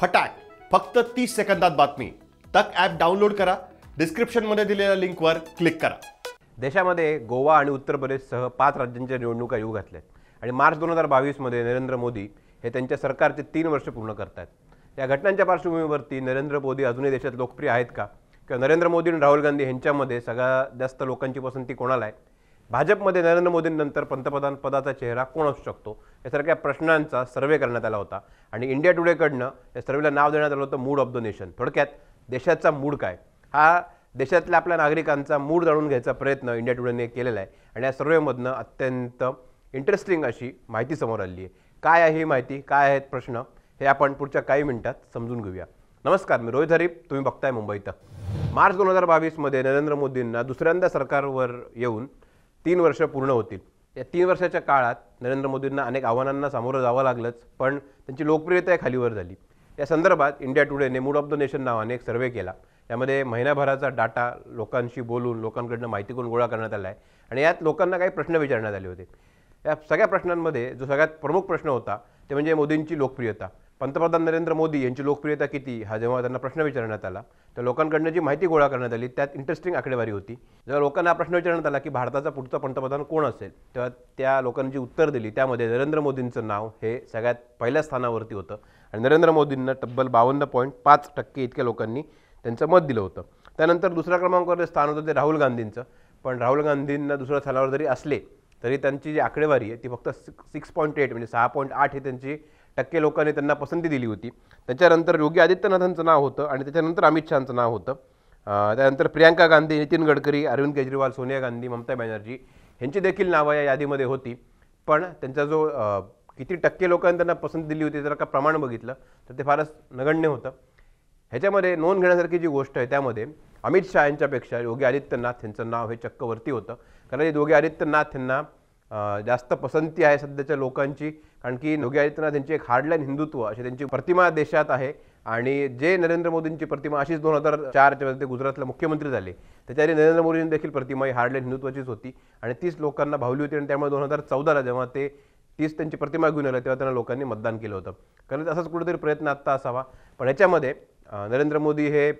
फटाक फक्त तीस सेकंदात बातमी तक ॲप डाउनलोड करा डिस्क्रिप्शनमध्ये दिलेल्या लिंकवर क्लिक करा देशामध्ये गोवा आणि उत्तर प्रदेशसह पाच राज्यांच्या निवडणुका येऊ घातल्या आहेत आणि मार्च दोन हजार बावीसमध्ये नरेंद्र मोदी हे त्यांच्या सरकारचे तीन वर्ष पूर्ण करत आहेत या घटनांच्या पार्श्वभूमीवरती नरेंद्र मोदी अजूनही देशात लोकप्रिय आहेत का किंवा नरेंद्र मोदी आणि राहुल गांधी यांच्यामध्ये सगळ्यात जास्त लोकांची पसंती कोणाला आहे भाजपमध्ये नरेंद्र मोदींनंतर पंतप्रधान पदाचा चेहरा कोण असू शकतो यासारख्या प्रश्नांचा सर्वे करण्यात आला होता आणि इंडिया टुडेकडनं या सर्वेला नाव देण्यात आलं होतं मूड ऑफ द नेशन थोडक्यात देशाचा मूड काय हा देशातल्या आपल्या नागरिकांचा मूड जाणून घ्यायचा प्रयत्न इंडिया टुडेने केलेला आहे आणि या सर्वेमधनं अत्यंत इंटरेस्टिंग अशी माहिती समोर आली आहे काय आहे ही माहिती काय आहेत प्रश्न हे आपण पुढच्या काही मिनिटात समजून घेऊया नमस्कार मी रोहित हरीप तुम्ही बघताय मुंबईत मार्च दोन हजार बावीसमध्ये नरेंद्र मोदींना दुसऱ्यांदा सरकारवर येऊन तीन वर्ष पूर्ण होतील या तीन वर्षाच्या काळात नरेंद्र मोदींना अनेक आव्हानांना सामोरं जावं लागलंच पण त्यांची लोकप्रियता खालीवर झाली या संदर्भात इंडिया टुडेने मूड ऑफ द नेशन नावाने एक सर्वे केला यामध्ये महिनाभराचा डाटा लोकांशी बोलून लोकांकडनं माहिती करून गोळा करण्यात आला आहे आणि यात लोकांना काही प्रश्न विचारण्यात आले होते या सगळ्या प्रश्नांमध्ये जो सगळ्यात प्रमुख प्रश्न होता ते म्हणजे मोदींची लोकप्रियता पंतप्रधान नरेंद्र मोदी यांची लोकप्रियता किती हा जेव्हा त्यांना प्रश्न विचारण्यात आला तर लोकांकडनं जी माहिती गोळा करण्यात आली त्यात इंटरेस्टिंग आकडेवारी होती जेव्हा लोकांना हा प्रश्न विचारण्यात आला की भारताचा पुढचा पंतप्रधान कोण असेल तेव्हा त्या लोकांनी जी उत्तर दिली त्यामध्ये नरेंद्र मोदींचं नाव हे सगळ्यात पहिल्या स्थानावरती होतं आणि नरेंद्र मोदींना तब्बल बावन्न पॉईंट पाच टक्के इतक्या लोकांनी त्यांचं मत दिलं होतं त्यानंतर दुसऱ्या क्रमांकावर स्थान होतं ते राहुल गांधींचं पण राहुल गांधींना दुसऱ्या स्थानावर जरी असले तरी त्यांची जी आकडेवारी आहे ती फक्त सिक्स सिक्स पॉईंट एट म्हणजे सहा पॉईंट आठ ही त्यांची टक्के लोकांनी त्यांना पसंती दिली होती त्याच्यानंतर योगी आदित्यनाथांचं नाव होतं आणि त्याच्यानंतर अमित शहाचं नाव होतं त्यानंतर प्रियांका गांधी नितीन गडकरी अरविंद केजरीवाल सोनिया गांधी ममता बॅनर्जी यांची देखील नावं या यादीमध्ये होती पण त्यांचा जो किती टक्के लोकांनी त्यांना पसंती दिली होती जर का प्रमाण बघितलं तर ते फारच नगण्य होतं ह्याच्यामध्ये नोंद घेण्यासारखी जी गोष्ट आहे त्यामध्ये अमित शहा यांच्यापेक्षा योगी आदित्यनाथ यांचं नाव हे चक्कवर्ती होतं कारण योगी आदित्यनाथ यांना जास्त पसंती आहे सध्याच्या लोकांची कारण की योगी आदित्यनाथ यांची एक हार्डलाईन हिंदुत्व अशी त्यांची प्रतिमा देशात आहे आणि जे नरेंद्र मोदींची प्रतिमा अशीच दोन हजार चारच्या ते गुजरातला मुख्यमंत्री झाले त्याच्याआधी नरेंद्र मोदींनी देखील प्रतिमा ही हार्डलाईन हिंदुत्वाचीच होती आणि तीच लोकांना भावली होती आणि त्यामुळे दोन हजार चौदाला जेव्हा ते तीच त्यांची प्रतिमा घेऊन आलं तेव्हा त्यांना लोकांनी मतदान केलं होतं कारण असाच कुठेतरी प्रयत्न आत्ता असावा पण याच्यामध्ये नरेंद्र मोदी हे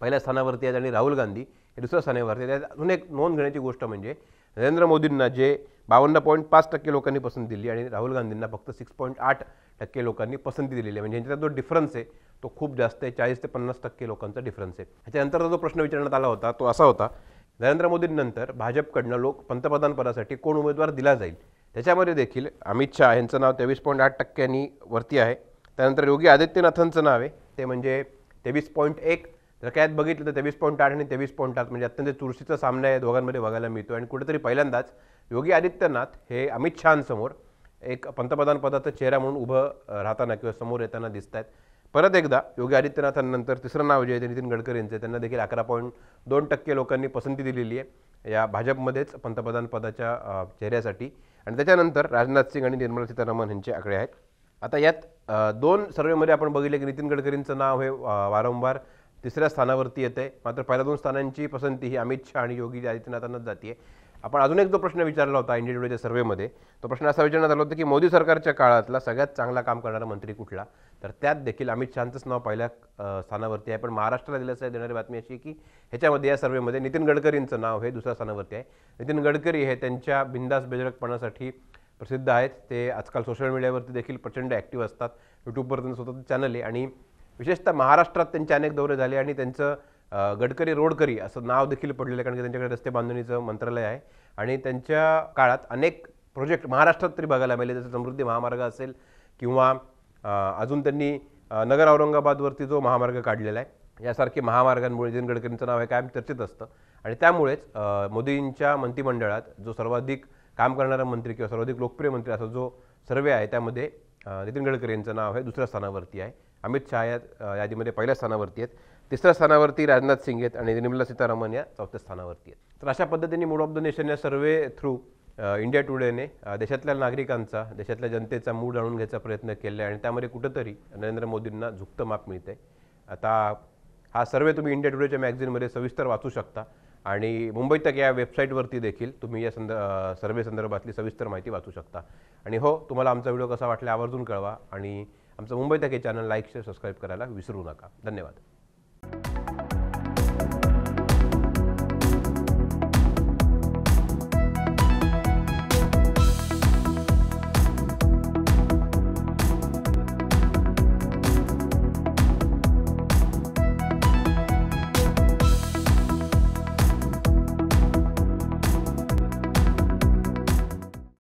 पहिल्या स्थानावरती आहेत आणि राहुल गांधी हे दुसऱ्या स्थानावरती आहेत अजून एक नोंद घेण्याची गोष्ट म्हणजे नरेंद्र मोदींना जे बावन्न पॉईंट पाच टक्के लोकांनी पसंती दिली आणि राहुल गांधींना फक्त सिक्स पॉईंट आठ टक्के लोकांनी पसंती दिलेली आहे म्हणजे यांच्यात जो डिफरन्स आहे तो खूप जास्त आहे चाळीस ते पन्नास टक्के लोकांचा डिफरन्स आहे त्याच्यानंतरचा जो प्रश्न विचारण्यात आला होता तो असा होता नरेंद्र मोदींनंतर भाजपकडनं लोक पंतप्रधान पदासाठी कोण उमेदवार दिला जाईल त्याच्यामध्ये देखील अमित शाह यांचं नाव तेवीस पॉईंट आठ टक्क्यांनी वरती आहे त्यानंतर योगी आदित्यनाथांचं नाव आहे ते म्हणजे तेवीस पॉईंट एक यात बघितलं तर तेवीस पॉईंट आठ आणि तेवीस पॉईंट आठ म्हणजे अत्यंत चुरशीचा सामना आहे दोघांमध्ये बघायला मिळतो आणि कुठेतरी पहिल्यांदाच योगी आदित्यनाथ हे अमित शहांसमोर एक पंतप्रधान पदाचा चेहरा म्हणून उभं राहताना किंवा समोर येताना दिसत आहेत परत एकदा योगी आदित्यनाथांनंतर तिसरं नाव जे आहे ते नितीन गडकरी त्यांना देखील अकरा पॉईंट दोन टक्के लोकांनी पसंती दिलेली आहे या भाजपमध्येच पंतप्रधान पदाच्या चेहऱ्यासाठी आणि त्याच्यानंतर राजनाथ सिंग आणि निर्मला सीतारामन यांचे आकडे आहेत आता यात दोन सर्वेमध्ये आपण बघितले की नितीन गडकरींचं नाव हे वारंवार तिसऱ्या स्थानावरती येते मात्र पहिल्या दोन स्थानांची पसंती ही अमित शहा आणि योगी आदित्यनाथांनाच जाते आपण अजून एक जो प्रश्न विचारला होता इंडिया टुडेच्या सर्वेमध्ये तो प्रश्न असा विचारण्यात आला होता की मोदी सरकारच्या काळातला सगळ्यात चांगला काम करणारा मंत्री कुठला तर त्यात देखील अमित शहाचंच नाव पहिल्या स्थानावरती आहे पण महाराष्ट्राला दिल्यास देणारी बातमी अशी की ह्याच्यामध्ये या सर्वेमध्ये नितीन गडकरींचं नाव हे दुसऱ्या स्थानावरती आहे नितीन गडकरी हे त्यांच्या बिंदास बेजरकपणासाठी प्रसिद्ध आहेत ते आजकाल सोशल मीडियावरती देखील प्रचंड ॲक्टिव्ह असतात यूट्यूबवर त्यांचं स्वतःचं चॅनल आहे आणि विशेषतः महाराष्ट्रात त्यांचे अनेक दौरे झाले आणि त्यांचं गडकरी रोडकरी असं नाव देखील पडलेलं आहे कारण की त्यांच्याकडे रस्ते बांधणीचं मंत्रालय आहे आणि त्यांच्या काळात अनेक प्रोजेक्ट महाराष्ट्रात तरी बघायला मिळेल जसं समृद्धी महामार्ग असेल किंवा अजून त्यांनी नगर औरंगाबादवरती जो महामार्ग काढलेला आहे यासारखे महामार्गांमुळे नितीन गडकरींचं नाव हे कायम चर्चेत असतं आणि त्यामुळेच मोदींच्या मंत्रिमंडळात जो सर्वाधिक काम करणारा मंत्री किंवा सर्वाधिक लोकप्रिय मंत्री असा जो सर्वे आहे त्यामध्ये नितीन गडकरी यांचं नाव हे दुसऱ्या स्थानावरती आहे अमित शहा या यादीमध्ये पहिल्या स्थानावरती आहेत तिसऱ्या स्थानावरती राजनाथ सिंग आहेत आणि निर्मला सीतारामन या चौथ्या स्थानावरती आहेत तर अशा पद्धतीने मूड ऑफ द नेशन या सर्वे थ्रू इंडिया टुडेने देशातल्या नागरिकांचा देशातल्या जनतेचा मूड जाणून घ्यायचा प्रयत्न केला आहे आणि त्यामध्ये कुठंतरी नरेंद्र मोदींना झुकतं माप मिळते आहे आता हा सर्वे तुम्ही इंडिया टुडेच्या मॅगझिनमध्ये सविस्तर वाचू शकता आणि मुंबईत तक या वेबसाईटवरती देखील तुम्ही या संद सर्वे संदर्भातली सविस्तर माहिती वाचू शकता आणि हो तुम्हाला आमचा व्हिडिओ कसा वाटला आवर्जून कळवा आणि आमचं मुंबई हे चॅनल लाईक शेअर सबस्क्राईब करायला विसरू नका धन्यवाद